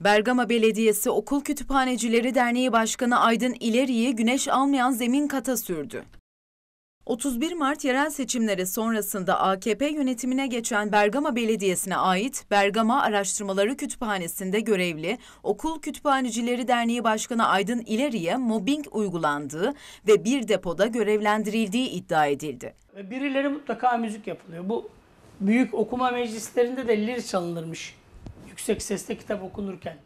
Bergama Belediyesi Okul Kütüphanecileri Derneği Başkanı Aydın İleri'yi güneş almayan zemin kata sürdü. 31 Mart yerel seçimleri sonrasında AKP yönetimine geçen Bergama Belediyesi'ne ait Bergama Araştırmaları Kütüphanesi'nde görevli Okul Kütüphanecileri Derneği Başkanı Aydın İleri'ye mobbing uygulandığı ve bir depoda görevlendirildiği iddia edildi. Birileri mutlaka müzik yapılıyor. Bu büyük okuma meclislerinde de lir çalınırmış yüksek sesle kitap okunurken.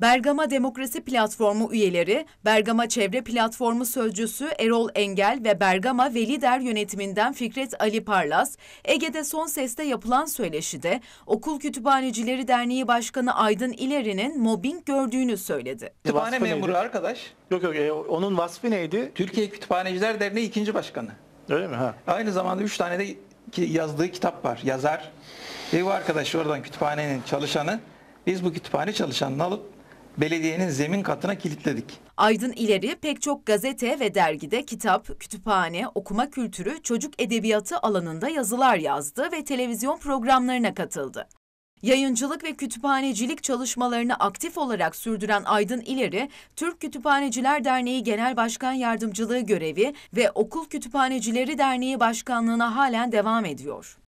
Bergama Demokrasi Platformu üyeleri, Bergama Çevre Platformu Sözcüsü Erol Engel ve Bergama Velider yönetiminden Fikret Ali Parlas, Ege'de son seste yapılan söyleşide Okul Kütüphanecileri Derneği Başkanı Aydın İleri'nin mobbing gördüğünü söyledi. Kütüphane memuru arkadaş. Yok yok e, onun vasfı neydi? Türkiye Kütüphaneciler Derneği ikinci başkanı. Öyle mi? Ha. Aynı zamanda üç tane de yazdığı kitap var. Yazar. Ev arkadaş oradan kütüphanenin çalışanı. Biz bu kütüphane çalışanını alıp belediyenin zemin katına kilitledik. Aydın ileri pek çok gazete ve dergide kitap, kütüphane, okuma kültürü, çocuk edebiyatı alanında yazılar yazdı ve televizyon programlarına katıldı. Yayıncılık ve kütüphanecilik çalışmalarını aktif olarak sürdüren Aydın İleri, Türk Kütüphaneciler Derneği Genel Başkan Yardımcılığı görevi ve Okul Kütüphanecileri Derneği Başkanlığına halen devam ediyor.